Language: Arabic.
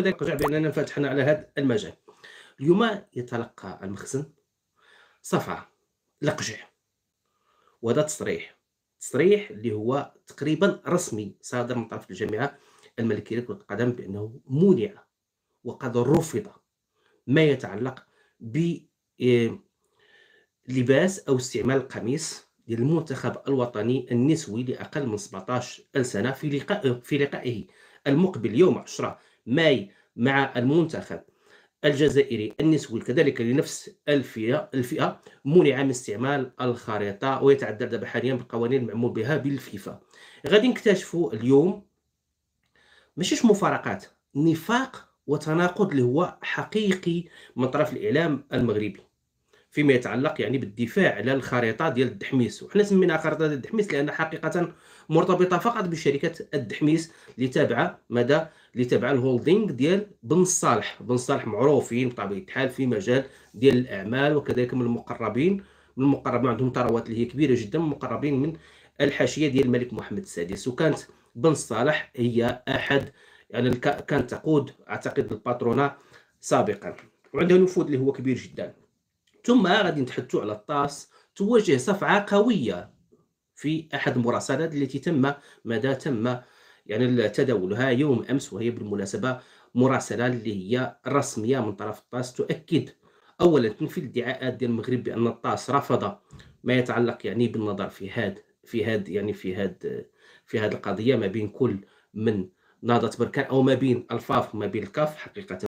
كذلك رجع باننا فتحنا على هذا المجال اليوم يتلقى المخزن صفعه لقجع وهذا تصريح تصريح اللي هو تقريبا رسمي صادر من طرف الجامعه الملكيه لكره القدم بانه منع وقد رفض ما يتعلق ب آه، لباس او استعمال القميص للمنتخب الوطني النسوي لاقل من 17 سنه في لقاء في لقائه المقبل يوم 10 ماي مع المنتخب الجزائري النسوي كذلك لنفس الفئه الفئه منع من استعمال الخريطه ويتعدى دابا حاليا بالقوانين المعمول بها بالفيفا غادي نكتشفوا اليوم ماشيش مفارقات نفاق وتناقض اللي هو حقيقي من طرف الاعلام المغربي فيما يتعلق يعني بالدفاع على الخريطه ديال الدحميس وحنا سميناها خريطه ديال الدحميس لان حقيقه مرتبطه فقط بشركه الدحميس اللي تابعه مدى اللي تابعه الهولدينغ ديال بن صالح بن صالح معروفين بطبيعه الحال في مجال ديال الاعمال وكذلك من المقربين من المقربين عندهم ثروات اللي هي كبيره جدا مقربين من الحاشيه ديال الملك محمد السادس وكانت بن صالح هي احد يعني كانت تقود اعتقد الباترونه سابقا وعندها نفوذ اللي هو كبير جدا ثم غادي نتحدثوا على الطاس تواجه صفعة قوية في أحد المراسلات التي تم مدى تم يعني تداولها يوم أمس وهي بالمناسبة مراسلة اللي هي رسمية من طرف الطاس تؤكد أولا تنفي الادعاءات ديال المغرب بأن الطاس رفض ما يتعلق يعني بالنظر في هاد في هاد يعني في هاد في هاد القضية ما بين كل من نهضة بركان أو ما بين الفاف وما بين الكاف حقيقة